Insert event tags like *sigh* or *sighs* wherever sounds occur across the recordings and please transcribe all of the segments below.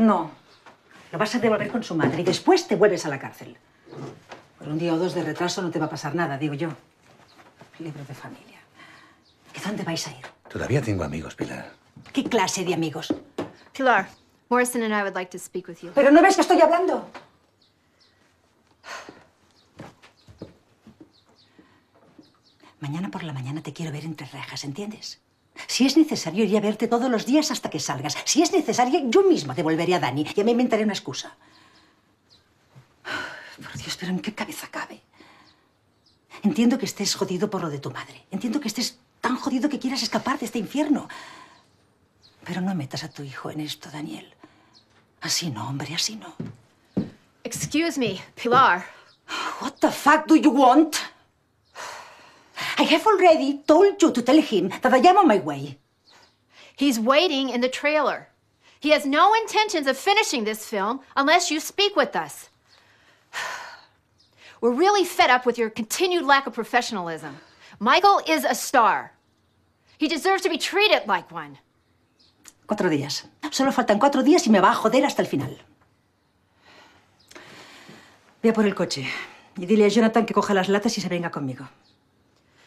No. Lo vas a devolver con su madre y después te vuelves a la cárcel. Por un día o dos de retraso no te va a pasar nada, digo yo. Libro de familia. ¿Qué dónde vais a ir? Todavía tengo amigos, Pilar. ¿Qué clase de amigos? Pilar, Morrison and I would like to speak with you. Pero no ves que estoy hablando. Mañana por la mañana te quiero ver entre rejas, ¿entiendes? Si es necesario, iré a verte todos los días hasta que salgas. Si es necesario, yo misma te volveré a Dani y me inventaré una excusa. *sighs* Por Dios, pero ¿en qué cabeza cabe? Entiendo que estés jodido por lo de tu madre. Entiendo que estés tan jodido que quieras escapar de este infierno. Pero no metas a tu hijo en esto, Daniel. Así no, hombre, así no. Excuse me, Pilar. What the fuck do you want? I have already told you to tell him that I am on my way. He's waiting in the trailer. He has no intentions of finishing this film unless you speak with us. *sighs* We're really fed up with your continued lack of professionalism. Michael is a star. He deserves to be treated like one. Cuatro días. Solo faltan cuatro días y me va a joder hasta el final. Ve a por el coche y dile a Jonathan que coja las latas y se venga conmigo.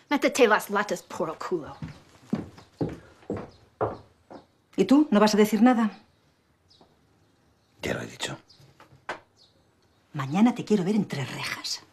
Mete las latas por el culo. ¿Y tú? ¿No vas a decir nada? Ya lo he dicho. Mañana te quiero ver entre rejas.